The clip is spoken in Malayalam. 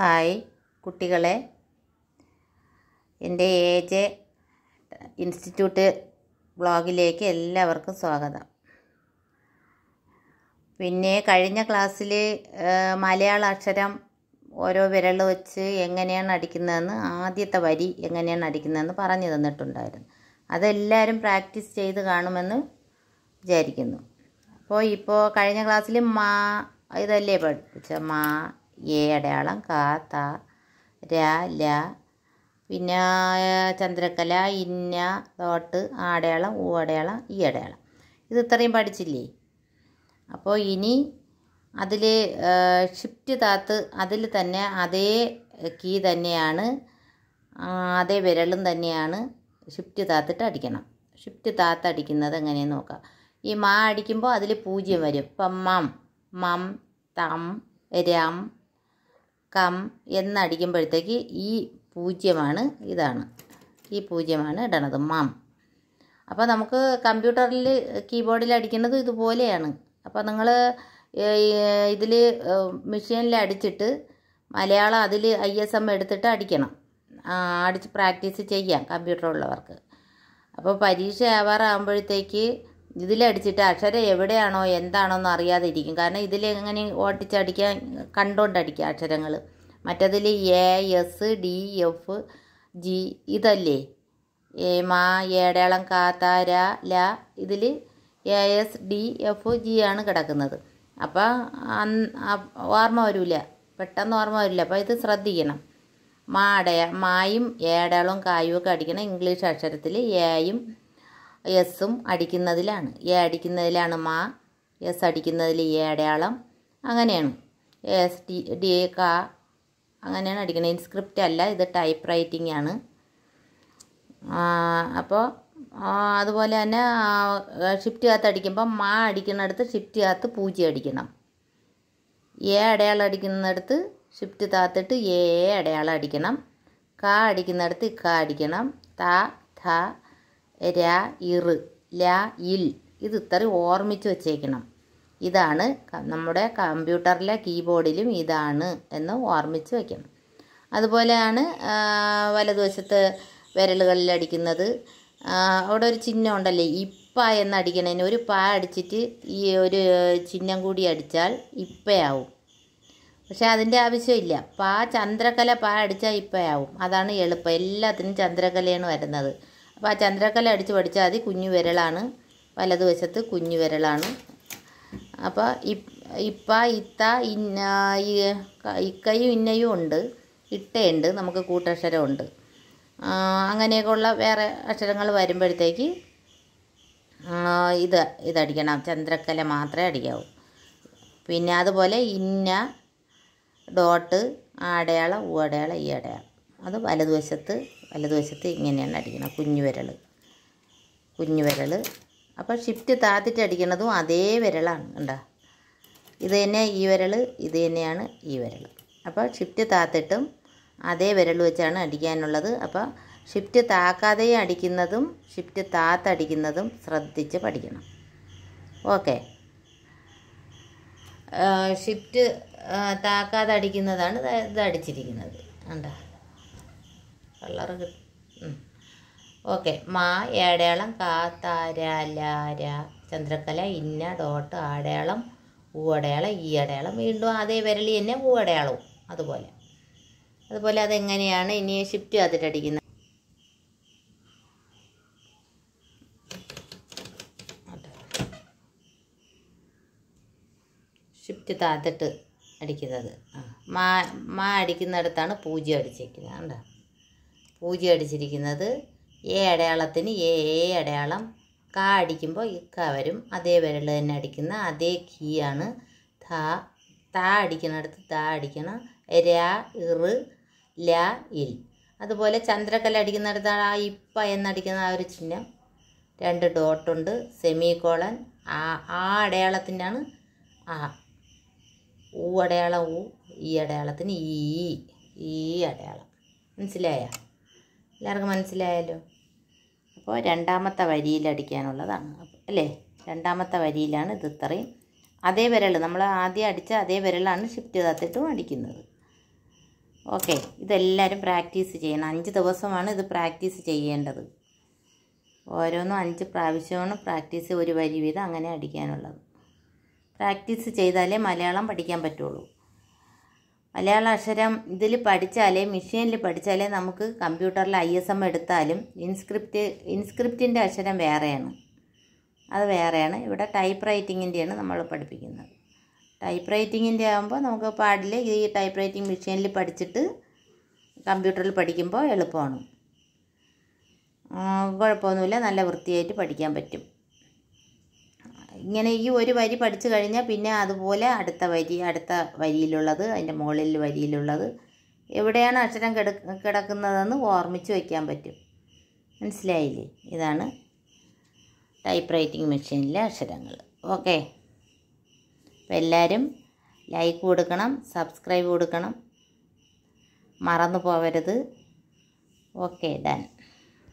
ഹായ് കുട്ടികളെ എൻ്റെ എ ജെ ഇൻസ്റ്റിറ്റ്യൂട്ട് ബ്ലോഗിലേക്ക് എല്ലാവർക്കും സ്വാഗതം പിന്നെ കഴിഞ്ഞ ക്ലാസ്സിൽ മലയാള അക്ഷരം ഓരോ വിരൽ വെച്ച് എങ്ങനെയാണ് അടിക്കുന്നതെന്ന് ആദ്യത്തെ വരി എങ്ങനെയാണ് അടിക്കുന്നതെന്ന് പറഞ്ഞു തന്നിട്ടുണ്ടായിരുന്നു അതെല്ലാവരും പ്രാക്ടീസ് ചെയ്ത് കാണുമെന്ന് വിചാരിക്കുന്നു അപ്പോൾ ഇപ്പോൾ കഴിഞ്ഞ ക്ലാസ്സിൽ മാ ഇതല്ലേ പഠിപ്പിച്ച മാ എ അടയാളം കാ ത ര ല പിന്നെ ചന്ദ്രക്കല ഇന്ന തോട്ട് ആ അടയാളം ഊ അടയാളം ഈ അടയാളം ഇത് ഇത്രയും പഠിച്ചില്ലേ അപ്പോൾ ഇനി അതിൽ ഷിഫ്റ്റ് താത്ത് അതിൽ തന്നെ അതേ കീ തന്നെയാണ് അതേ വിരലും തന്നെയാണ് ഷിഫ്റ്റ് താത്തിട്ട് അടിക്കണം ഷിഫ്റ്റ് താത്ത് അടിക്കുന്നത് എങ്ങനെയെന്ന് നോക്കാം ഈ മാ അടിക്കുമ്പോൾ അതിൽ പൂജ്യം വരും ഇപ്പം മം മം തം രം കം എന്നടിക്കുമ്പോഴത്തേക്ക് ഈ പൂജ്യമാണ് ഇതാണ് ഈ പൂജ്യമാണ് ഇടണത് മാം അപ്പോൾ നമുക്ക് കമ്പ്യൂട്ടറിൽ കീബോർഡിൽ അടിക്കുന്നത് ഇതുപോലെയാണ് അപ്പോൾ നിങ്ങൾ ഇതിൽ മെഷീനിൽ അടിച്ചിട്ട് മലയാളം അതിൽ ഐ എസ് എം എടുത്തിട്ട് അടിക്കണം അടിച്ച് പ്രാക്ടീസ് ചെയ്യാം കമ്പ്യൂട്ടറുള്ളവർക്ക് അപ്പോൾ പരീക്ഷ ആവാറാകുമ്പോഴത്തേക്ക് ഇതിലടിച്ചിട്ട് അക്ഷരം എവിടെയാണോ എന്താണോന്ന് അറിയാതിരിക്കും കാരണം ഇതിൽ എങ്ങനെ ഓട്ടിച്ചടിക്കാൻ കണ്ടോണ്ടടിക്കുക അക്ഷരങ്ങൾ മറ്റതിൽ A S D F G ഇതല്ലേ എ മാ ഏടേളം കാത്താര ല ഇതിൽ A S D F G ആണ് കിടക്കുന്നത് അപ്പോൾ ഓർമ്മ വരില്ല പെട്ടെന്ന് ഓർമ്മ വരില്ല അപ്പോൾ ഇത് ശ്രദ്ധിക്കണം മാടയ മായും ഏടേളും കായും ഒക്കെ അടിക്കണം ഇംഗ്ലീഷ് അക്ഷരത്തിൽ എയും എസ്സും അടിക്കുന്നതിലാണ് എ അടിക്കുന്നതിലാണ് മാ എസ് അടിക്കുന്നതിൽ എ അടയാളം അങ്ങനെയാണ് എസ് ഡി ഡി എ കാ അങ്ങനെയാണ് അടിക്കുന്നത് ഇൻസ്ക്രിപ്റ്റ് അല്ല ഇത് ടൈപ്പ് റൈറ്റിംഗ് ആണ് അപ്പോൾ അതുപോലെ തന്നെ ഷിഫ്റ്റ് കാത്ത് അടിക്കുമ്പോൾ മാ അടിക്കുന്നിടത്ത് ഷിഫ്റ്റ് കാത്ത് പൂജ്യം അടിക്കണം എ അടയാളം അടിക്കുന്നിടത്ത് ഷിഫ്റ്റ് താത്തിട്ട് എ അടയാളം അടിക്കണം കാ അടിക്കുന്നിടത്ത് ഇക്ക അടിക്കണം ത ധ ര ഇറ് ല ഇൽ ഇത് ഇത്രയും ഓർമ്മിച്ച് വച്ചേക്കണം ഇതാണ് നമ്മുടെ കമ്പ്യൂട്ടറിലെ കീബോർഡിലും ഇതാണ് എന്ന് ഓർമ്മിച്ച് വയ്ക്കണം അതുപോലെയാണ് വലതുവശത്ത് വിരലുകളിൽ അടിക്കുന്നത് അവിടെ ഒരു ചിഹ്നം ഉണ്ടല്ലേ ഇപ്പ എന്ന് അടിക്കണതിന് ഒരു പാ അടിച്ചിട്ട് ഈ ഒരു ചിഹ്നം കൂടി അടിച്ചാൽ ഇപ്പയാവും പക്ഷെ അതിൻ്റെ ആവശ്യമില്ല പാ ചന്ദ്രകല പാ അടിച്ചാൽ ഇപ്പയാവും അതാണ് എളുപ്പം എല്ലാത്തിനും ചന്ദ്രകലയാണ് വരുന്നത് അപ്പോൾ ആ ചന്ദ്രക്കല അടിച്ച് പഠിച്ചാൽ മതി കുഞ്ഞു വിരലാണ് വലതുവശത്ത് കുഞ്ഞു വിരളാണ് അപ്പോൾ ഇപ്പ ഇത്ത ഇന്ന ഇക്കയും ഇന്നയും ഉണ്ട് ഇട്ടയുണ്ട് നമുക്ക് കൂട്ടക്ഷരമുണ്ട് അങ്ങനെയൊക്കെയുള്ള വേറെ അക്ഷരങ്ങൾ വരുമ്പോഴത്തേക്ക് ഇത് ഇതടിക്കണം ചന്ദ്രക്കല മാത്രമേ അടിക്കാവൂ പിന്നെ അതുപോലെ ഇന്ന ഡോട്ട് ആടയാള ഊ അടയാള ഈ അടയാളം അത് വലതുവശത്ത് വലതുവശത്ത് ഇങ്ങനെയാണ് അടിക്കുന്നത് കുഞ്ഞു വിരൽ കുഞ്ഞു വിരൽ അപ്പോൾ ഷിഫ്റ്റ് താത്തിട്ട് അടിക്കണതും അതേ വിരലാണ് കണ്ടോ ഇത് തന്നെ ഈ വിരൽ ഇത് തന്നെയാണ് ഈ വിരൽ അപ്പോൾ ഷിഫ്റ്റ് താത്തിട്ടും അതേ വിരൽ വെച്ചാണ് അടിക്കാനുള്ളത് അപ്പോൾ ഷിഫ്റ്റ് താക്കാതെ അടിക്കുന്നതും ഷിഫ്റ്റ് താത്തടിക്കുന്നതും ശ്രദ്ധിച്ച് പഠിക്കണം ഓക്കെ ഷിഫ്റ്റ് താക്കാതെ അടിക്കുന്നതാണ് ഇത് അടിച്ചിരിക്കുന്നത് കണ്ടോ കളർ ഓക്കെ മാ ഏടയാളം കാ ചന്ദ്രക്കല ഇന്ന ഡോട്ട് ആടയാളം ഊടയാളം ഈ അടയാളം വീണ്ടും അതേ വിരലി തന്നെ ഊടയാളവും അതുപോലെ അതുപോലെ അതെങ്ങനെയാണ് ഇനി ഷിഫ്റ്റ് അതിലടിക്കുന്നത് ഷിഫ്റ്റ് താത്തിട്ട് അടിക്കുന്നത് മാ മാ അടിക്കുന്നിടത്താണ് പൂജ്യം അടിച്ചേക്കുന്നത് കണ്ടോ പൂജ്യം അടിച്ചിരിക്കുന്നത് എ അടയാളത്തിന് എ എ അടയാളം ക അടിക്കുമ്പോൾ ഇക്ക വരും അതേ വിരൽ തന്നെ അടിക്കുന്ന അതേ കീ ആണ് ധ ത അടിക്കണടുത്ത് ത അടിക്കണം ര ഇറ് ല ഇൽ അതുപോലെ ചന്ദ്രക്കല അടിക്കുന്നിടത്ത് ആ ഇപ്പ എന്നടിക്കുന്ന ആ ഒരു ചിഹ്നം രണ്ട് ഡോട്ടുണ്ട് സെമി കോളൻ ആ ആ അടയാളത്തിൻ്റെയാണ് ആണ് ആ ഊ അടയാളം ഊ ഈ അടയാളത്തിന് ഈ ഈ അടയാളം മനസ്സിലായോ എല്ലാവർക്കും മനസ്സിലായല്ലോ അപ്പോൾ രണ്ടാമത്തെ വരിയിൽ അടിക്കാനുള്ളതാണ് അല്ലേ രണ്ടാമത്തെ വരിയിലാണ് ഇത് ഇത്രയും അതേ വിരൽ നമ്മൾ ആദ്യം അടിച്ച അതേ വിരലാണ് ഷിഫ്റ്റ് തത്തിട്ടും അടിക്കുന്നത് ഓക്കെ ഇതെല്ലാവരും പ്രാക്ടീസ് ചെയ്യണം അഞ്ച് ദിവസമാണ് ഇത് പ്രാക്ടീസ് ചെയ്യേണ്ടത് ഓരോന്നും അഞ്ച് പ്രാവശ്യമാണ് പ്രാക്ടീസ് ഒരു വരി വീതം അങ്ങനെ അടിക്കാനുള്ളത് പ്രാക്ടീസ് ചെയ്താലേ മലയാളം പഠിക്കാൻ പറ്റുള്ളൂ മലയാള അക്ഷരം ഇതിൽ പഠിച്ചാലേ മെഷീനിൽ പഠിച്ചാലേ നമുക്ക് കമ്പ്യൂട്ടറിൽ ഐ എസ് എം എടുത്താലും ഇൻസ്ക്രിപ്റ്റ് ഇൻസ്ക്രിപ്റ്റിൻ്റെ അക്ഷരം വേറെയാണ് അത് വേറെയാണ് ഇവിടെ ടൈപ്പ് റൈറ്റിങ്ങിൻ്റെയാണ് നമ്മൾ പഠിപ്പിക്കുന്നത് ടൈപ്പ് റൈറ്റിങ്ങിൻ്റെ ആകുമ്പോൾ നമുക്ക് പാടിൽ ഈ ടൈപ്പ് റൈറ്റിംഗ് മെഷീനിൽ പഠിച്ചിട്ട് കമ്പ്യൂട്ടറിൽ പഠിക്കുമ്പോൾ എളുപ്പമാണ് കുഴപ്പമൊന്നുമില്ല നല്ല വൃത്തിയായിട്ട് പഠിക്കാൻ പറ്റും ഇങ്ങനെ ഈ ഒരു വരി പഠിച്ചു കഴിഞ്ഞാൽ പിന്നെ അതുപോലെ അടുത്ത വരി അടുത്ത വരിയിലുള്ളത് അതിൻ്റെ മുകളിൽ വരിയിലുള്ളത് എവിടെയാണ് അക്ഷരം കിട കിടക്കുന്നതെന്ന് ഓർമ്മിച്ച് വയ്ക്കാൻ പറ്റും മനസ്സിലായില്ലേ ഇതാണ് ടൈപ്പ് റൈറ്റിംഗ് മെഷീനിലെ അക്ഷരങ്ങൾ ഓക്കെ അപ്പം എല്ലാവരും ലൈക്ക് കൊടുക്കണം സബ്സ്ക്രൈബ് കൊടുക്കണം മറന്നു പോവരുത് ഓക്കെ ഡൻ